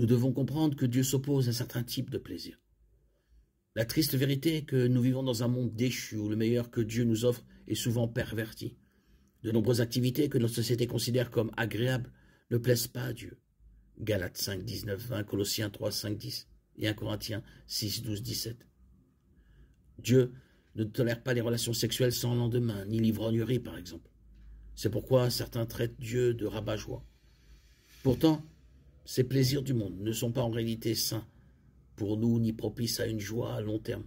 nous devons comprendre que Dieu s'oppose à certains types de plaisirs. La triste vérité est que nous vivons dans un monde déchu où le meilleur que Dieu nous offre est souvent perverti. De nombreuses activités que notre société considère comme agréables ne plaisent pas à Dieu. Galates 5, 19, 20, Colossiens 3, 5, 10 et 1 Corinthiens 6, 12, 17. Dieu ne tolère pas les relations sexuelles sans lendemain, ni l'ivrognerie par exemple. C'est pourquoi certains traitent Dieu de rabat-joie. Pourtant, ces plaisirs du monde ne sont pas en réalité sains pour nous ni propices à une joie à long terme.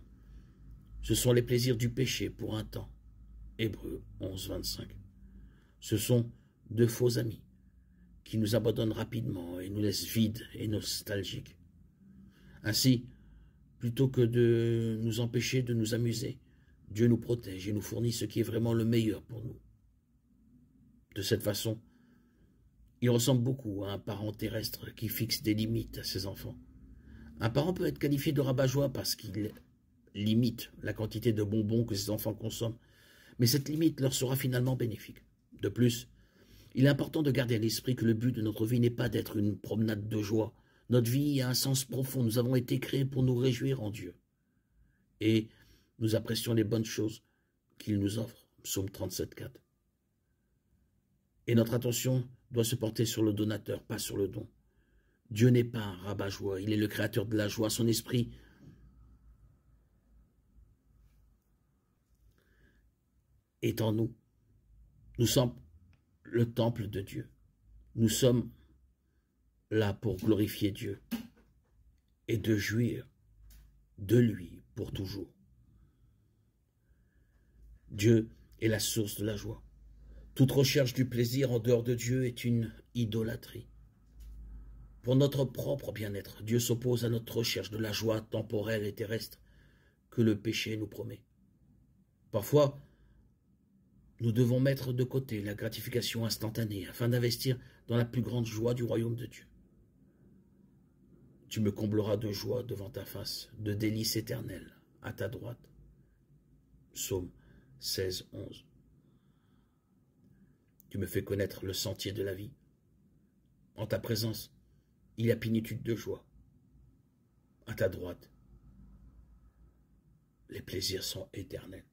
Ce sont les plaisirs du péché pour un temps. Hébreu 11, Ce sont de faux amis qui nous abandonnent rapidement et nous laissent vides et nostalgiques. Ainsi, plutôt que de nous empêcher de nous amuser, Dieu nous protège et nous fournit ce qui est vraiment le meilleur pour nous. De cette façon, il ressemble beaucoup à un parent terrestre qui fixe des limites à ses enfants. Un parent peut être qualifié de rabat-joie parce qu'il limite la quantité de bonbons que ses enfants consomment, mais cette limite leur sera finalement bénéfique. De plus, il est important de garder à l'esprit que le but de notre vie n'est pas d'être une promenade de joie. Notre vie a un sens profond, nous avons été créés pour nous réjouir en Dieu. Et nous apprécions les bonnes choses qu'il nous offre. Psaume 37.4. Et notre attention doit se porter sur le donateur, pas sur le don. Dieu n'est pas un rabat-joie, il est le créateur de la joie, son esprit. est en nous. Nous sommes le temple de Dieu. Nous sommes là pour glorifier Dieu et de jouir de lui pour toujours. Dieu est la source de la joie. Toute recherche du plaisir en dehors de Dieu est une idolâtrie. Pour notre propre bien-être, Dieu s'oppose à notre recherche de la joie temporelle et terrestre que le péché nous promet. Parfois, nous devons mettre de côté la gratification instantanée afin d'investir dans la plus grande joie du royaume de Dieu. Tu me combleras de joie devant ta face, de délices éternels à ta droite. Psaume 16, 11. Tu me fais connaître le sentier de la vie. En ta présence, il y a plénitude de joie. À ta droite, les plaisirs sont éternels.